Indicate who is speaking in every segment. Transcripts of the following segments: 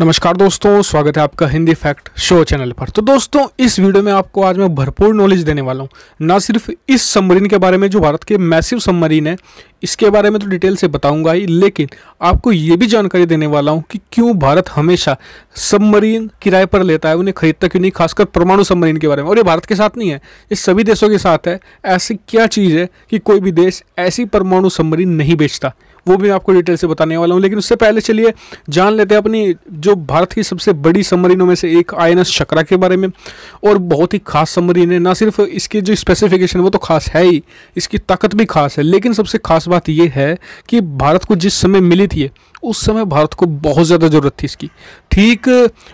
Speaker 1: नमस्कार दोस्तों स्वागत है आपका हिंदी फैक्ट शो चैनल पर तो दोस्तों इस वीडियो में आपको आज मैं भरपूर नॉलेज देने वाला हूँ ना सिर्फ इस सबमरीन के बारे में जो भारत के मैसिव सबमरीन है इसके बारे में तो डिटेल से बताऊंगा ही लेकिन आपको ये भी जानकारी देने वाला हूँ कि क्यों भारत हमेशा सबमरीन किराए पर लेता है उन्हें खरीदता क्यों नहीं खासकर परमाणु सबमरीन के बारे में और ये भारत के साथ नहीं है ये सभी देशों के साथ है ऐसी क्या चीज़ है कि कोई भी देश ऐसी परमाणु सबमरीन नहीं बेचता वो भी मैं आपको डिटेल से बताने वाला हूँ लेकिन उससे पहले चलिए जान लेते हैं अपनी जो भारत की सबसे बड़ी सबमरीनों में से एक आई एन शकरा के बारे में और बहुत ही खास सबमरीन है ना सिर्फ इसकी जो स्पेसिफिकेशन वो तो खास है ही इसकी ताकत भी खास है लेकिन सबसे खास बात यह है कि भारत को जिस समय मिली थी उस समय भारत को बहुत ज़्यादा ज़रूरत थी इसकी ठीक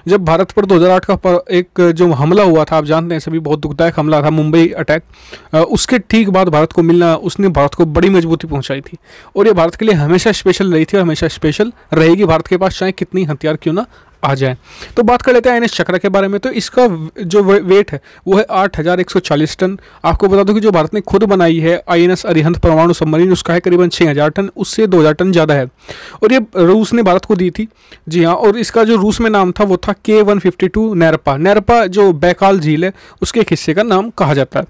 Speaker 1: जब भारत पर 2008 का एक जो हमला हुआ था आप जानते हैं सभी बहुत दुखदायक हमला था मुंबई अटैक उसके ठीक बाद भारत को मिलना उसने भारत को बड़ी मजबूती पहुंचाई थी और ये भारत के लिए हमेशा स्पेशल रही थी और हमेशा स्पेशल रहेगी भारत के पास चाहे कितनी हथियार क्यों ना आ जाए तो बात कर लेते हैं एन एस चक्रा के बारे में तो इसका जो वेट है वो है आठ हज़ार एक सौ चालीस टन आपको बता दूं कि जो भारत ने खुद बनाई है आई एन एस अरिहंत परमाणु सबमरीन उसका है करीबन छः हज़ार टन उससे दो हज़ार टन ज़्यादा है और ये रूस ने भारत को दी थी जी हाँ और इसका जो रूस में नाम था वो था के वन फिफ्टी टू नैरपा नैरपा जो बैकाल झील है उसके एक हिस्से का नाम कहा जाता है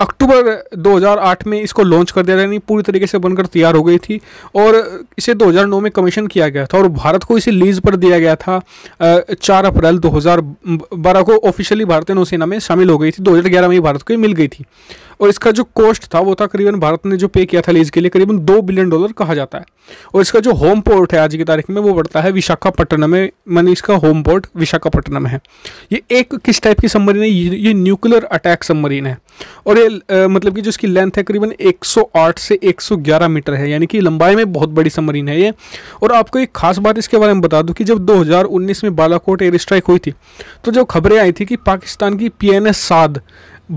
Speaker 1: अक्टूबर दो हजार आठ में इसको लॉन्च कर दिया यानी पूरी तरीके से बनकर तैयार हो गई थी और इसे दो हज़ार नौ में कमीशन किया गया था और भारत को इसे लीज पर दिया गया था चार अप्रैल 2012 को ऑफिशियली भारतीय नौसेना में शामिल हो गई थी 2011 में ही भारत को मिल गई थी और इसका जो कॉस्ट था वो था करीबन भारत ने जो पे किया था लीज के लिए करीबन दो बिलियन डॉलर कहा जाता है और इसका जो होम पोर्ट है आज की तारीख में वो बढ़ता है विशाखापट्टनम में मानी इसका होम पोर्ट विशाखापट्टनम है ये एक किस टाइप की सबमरीन है ये न्यूक्लियर अटैक सबमरीन है और ये आ, मतलब कि जो इसकी लेंथ है करीबन एक से एक मीटर है यानी कि लंबाई में बहुत बड़ी सबमरीन है ये और आपको एक खास बात इसके बारे में बता दूँ कि जब दो में बालाकोट एयर स्ट्राइक हुई थी तो जब खबरें आई थी कि पाकिस्तान की P N S Saad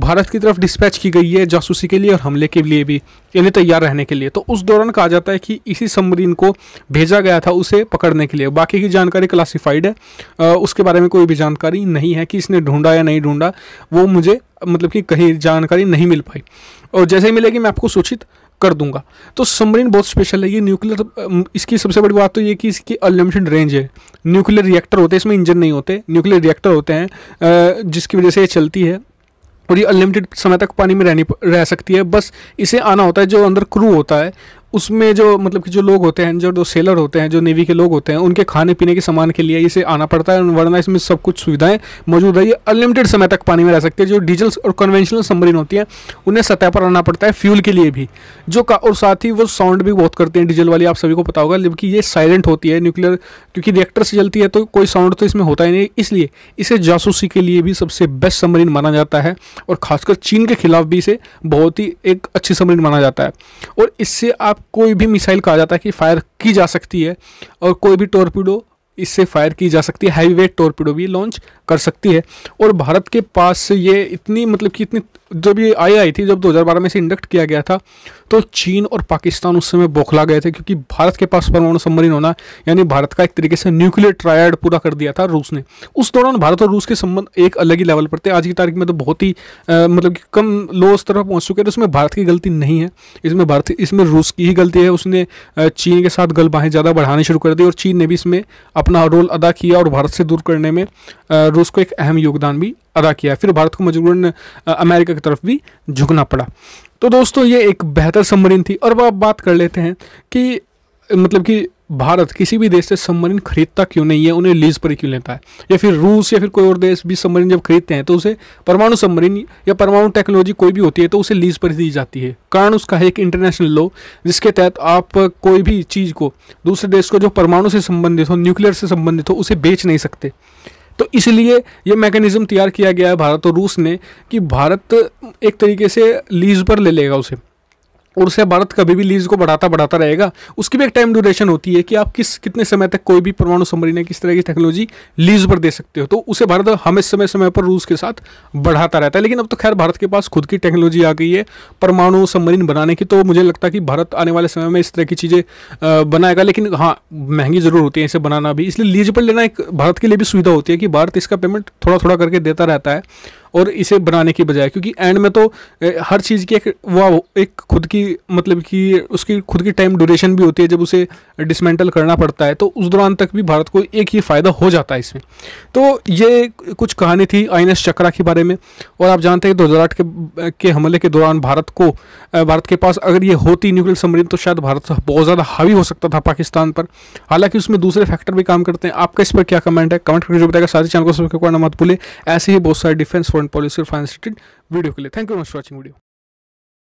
Speaker 1: Bharat की तरफ डिस्पैच की गई है जासूसी के लिए और हमले के लिए भी यानी तैयार रहने के लिए तो उस दौरान कहा जाता है कि इसी सबमरीन को भेजा गया था उसे पकड़ने के लिए बाकी की जानकारी क्लासिफाइड है आ, उसके बारे में कोई भी जानकारी नहीं है कि इसने ढूंढा या नहीं ढूंढा वो मुझे मतलब कि कहीं जानकारी नहीं मिल पाई और जैसे ही मिलेगी मैं आपको सूचित कर दूंगा तो सबमरीन बहुत स्पेशल है ये न्यूक्लियर इसकी सबसे बड़ी बात तो ये कि इसकी अनलिमिटेड रेंज है न्यूक्लियर रिएक्टर होते हैं इसमें इंजन नहीं होते न्यूक्लियर रिएक्टर होते हैं जिसकी वजह से ये चलती है और ये अनलिमिटेड समय तक पानी में रहनी रह सकती है बस इसे आना होता है जो अंदर क्रू होता है उसमें जो मतलब कि जो लोग होते हैं जो जो सेलर होते हैं जो नेवी के लोग होते हैं उनके खाने पीने के सामान के लिए इसे आना पड़ता है वरना इसमें सब कुछ सुविधाएं मौजूद है ये अनलिमिटेड समय तक पानी में रह सकते हैं जो डीजल और कन्वेंशनल सबमरीन होती हैं उन्हें सतह पर आना पड़ता है फ्यूल के लिए भी जो का और साथ ही वो साउंड भी बहुत करते हैं डीजल वाली आप सभी को पता होगा जबकि ये साइलेंट होती है न्यूक्लियर क्योंकि रिएक्टर से जलती है तो कोई साउंड तो इसमें होता ही नहीं इसलिए इसे जासूसी के लिए भी सबसे बेस्ट सबमरीन माना जाता है और खासकर चीन के खिलाफ भी इसे बहुत ही एक अच्छी सबमरीन माना जाता है और इससे आप कोई भी मिसाइल कहा जाता है कि फायर की जा सकती है और कोई भी टोरपीडो इससे फायर की जा सकती है हैवी वेट भी लॉन्च कर सकती है और भारत के पास ये इतनी मतलब कि इतनी जब ये आई आई थी जब 2012 में इसे इंडक्ट किया गया था तो चीन और पाकिस्तान उस समय बौखला गए थे क्योंकि भारत के पास परमाणु सबमरीन होना यानी भारत का एक तरीके से न्यूक्लियर ट्रायड पूरा कर दिया था रूस ने उस दौरान भारत और रूस के संबंध एक अलग ही लेवल पर थे आज की तारीख में तो बहुत ही आ, मतलब कि कम लो उस तरफ पहुँच चुके हैं तो उसमें भारत की गलती नहीं है इसमें भारत इसमें रूस की ही गलती है उसने चीन के साथ गलबाहें ज़्यादा बढ़ानी शुरू कर दी और चीन ने भी इसमें अपना रोल अदा किया और भारत से दूर करने में रूस को एक अहम योगदान भी अदा किया फिर भारत को मजबूरन अमेरिका की तरफ भी झुकना पड़ा तो दोस्तों ये एक बेहतर सबमरीन थी और अब बात कर लेते हैं कि मतलब कि भारत किसी भी देश से सबमरीन खरीदता क्यों नहीं है उन्हें लीज पर क्यों लेता है या फिर रूस या फिर कोई और देश भी सबमरीन जब खरीदते हैं तो उसे परमाणु सबमरीन या परमाणु टेक्नोलॉजी कोई भी होती है तो उसे लीज पर दी जाती है कारण उसका है एक इंटरनेशनल लॉ जिसके तहत आप कोई भी चीज़ को दूसरे देश को जो परमाणु से संबंधित हो न्यूक्लियर से संबंधित हो उसे बेच नहीं सकते तो इसलिए ये मैकेनिज़्म तैयार किया गया है भारत और रूस ने कि भारत एक तरीके से लीज पर ले लेगा उसे और उसे भारत कभी भी लीज को बढ़ाता बढ़ाता रहेगा उसकी भी एक टाइम ड्यूरेशन होती है कि आप किस कितने समय तक कोई भी परमाणु सबमरीन किस तरह की टेक्नोलॉजी लीज पर दे सकते हो तो उसे भारत हमें समय समय पर रूस के साथ बढ़ाता रहता है लेकिन अब तो खैर भारत के पास खुद की टेक्नोलॉजी आ गई है परमाणु समरीन बनाने की तो मुझे लगता है कि भारत आने वाले समय में इस तरह की चीज़ें बनाएगा लेकिन हाँ महंगी ज़रूर होती है इसे बनाना भी इसलिए लीज पर लेना एक भारत के लिए भी सुविधा होती है कि भारत इसका पेमेंट थोड़ा थोड़ा करके देता रहता है और इसे बनाने की बजाय क्योंकि एंड में तो हर चीज़ की एक वाह एक खुद की मतलब कि उसकी खुद की टाइम ड्यूरेशन भी होती है जब उसे डिसमेंटल करना पड़ता है तो उस दौरान तक भी भारत को एक ही फ़ायदा हो जाता है इसमें तो ये कुछ कहानी थी आई एन चक्रा के बारे में और आप जानते हैं दो हज़ार आठ के, के हमले के दौरान भारत को भारत के पास अगर ये होती न्यूक्लियर सबमरीन तो शायद भारत बहुत ज़्यादा हावी हो सकता था पाकिस्तान पर हालांकि उसमें दूसरे फैक्टर भी काम करते हैं आपका इस पर क्या कमेंट है कमेंट करके जो बताएगा सारे चैनल को सब्सक्राइब करना मत भूलें ऐसे ही बहुत सारे डिफेंस फॉरन पॉलिसी और फाइनेंस रिलेटेड वीडियो के लिए thank you much watching video